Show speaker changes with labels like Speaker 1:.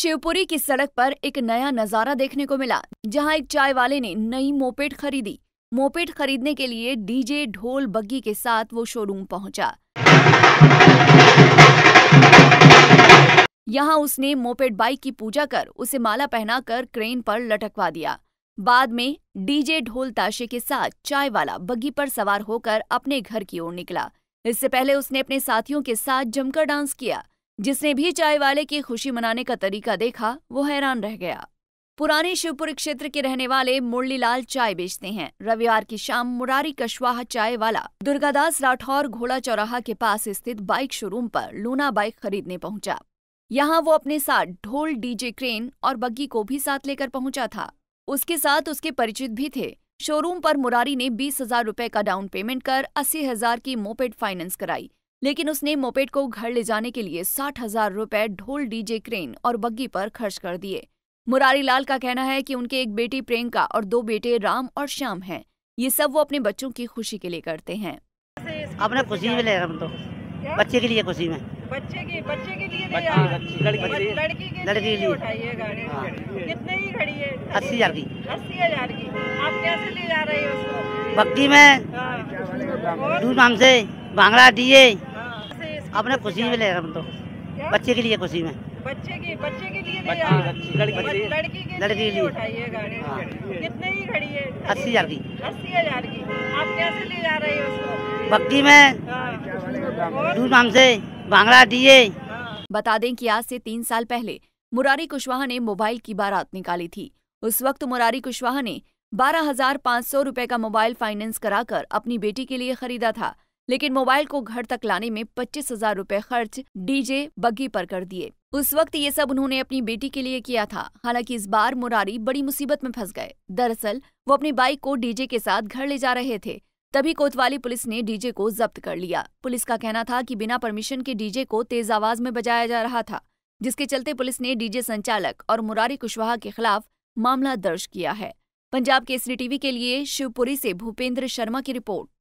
Speaker 1: शिवपुरी की सड़क पर एक नया नजारा देखने को मिला जहां एक चाय वाले ने नई मोपेट खरीदी मोपेट खरीदने के लिए डीजे ढोल बग्गी के साथ वो शोरूम पहुंचा यहाँ उसने मोपेड बाइक की पूजा कर उसे माला पहनाकर क्रेन पर लटकवा दिया बाद में डीजे ढोल ताशे के साथ चाय वाला बग्गी पर सवार होकर अपने घर की ओर निकला इससे पहले उसने अपने साथियों के साथ जमकर डांस किया जिसने भी चाय वाले की खुशी मनाने का तरीका देखा वो हैरान रह गया पुराने शिवपुरी क्षेत्र के रहने वाले मुरलीलाल चाय बेचते हैं रविवार की शाम मुरारी कशवाहा चाय वाला दुर्गादास राठौर घोड़ा चौराहा के पास स्थित बाइक शोरूम पर लूना बाइक खरीदने पहुंचा यहाँ वो अपने साथ ढोल डीजे क्रेन और बग्गी को भी साथ लेकर पहुंचा था उसके साथ उसके परिचित भी थे शोरूम पर मुरारी ने बीस हजार रुपए का डाउन पेमेंट कर अस्सी हजार की मोपेड फाइनेंस कराई लेकिन उसने मोपेड को घर ले जाने के लिए साठ हजार रुपए ढोल डीजे क्रेन और बग्गी पर खर्च कर दिए मुरारी लाल का कहना है कि उनके एक बेटी प्रियंका और दो बेटे राम और श्याम हैं ये सब वो अपने बच्चों की खुशी के लिए करते हैं अपने खुशी में ले हम तो बच्चे के लिए खुशी में
Speaker 2: बच्चे के बच्चे के लिए लड़की लड़की के लिए उठाइए गाड़ी हाँ। कितने की खड़ी है अस्सी हजार की अस्सी हजार की आप कैसे ले जा रहे हो उसको भक्ति में हाँ। दूध नाम से भांगड़ा दिए हाँ। अपने खुशी में ले रहा हम तो बच्चे के लिए खुशी में बच्चे की बच्चे के लिए लड़की लड़की के लिए उठाइए गाड़ी कितने की खड़ी है अस्सी हजार की अस्सी हजार की आप कैसे ले जा रहे हो उसको भक्ति में दूध नाम से
Speaker 1: भांगड़ा दिए बता दें कि आज से तीन साल पहले मुरारी कुशवाहा ने मोबाइल की बारात निकाली थी उस वक्त मुरारी कुशवाहा ने बारह हजार पाँच सौ रूपए का मोबाइल फाइनेंस कराकर अपनी बेटी के लिए खरीदा था लेकिन मोबाइल को घर तक लाने में पच्चीस हजार रूपए खर्च डीजे बग्गी पर कर दिए उस वक्त ये सब उन्होंने अपनी बेटी के लिए किया था हालांकि इस बार मुरारी बड़ी मुसीबत में फंस गए दरअसल वो अपनी बाइक को डीजे के साथ घर ले जा रहे थे तभी कोतवाली पुलिस ने डीजे को जब्त कर लिया पुलिस का कहना था कि बिना परमिशन के डीजे को तेज आवाज में बजाया जा रहा था जिसके चलते पुलिस ने डीजे संचालक और मुरारी कुशवाहा के खिलाफ मामला दर्ज किया है पंजाब केसरी टीवी के लिए शिवपुरी से भूपेंद्र शर्मा की रिपोर्ट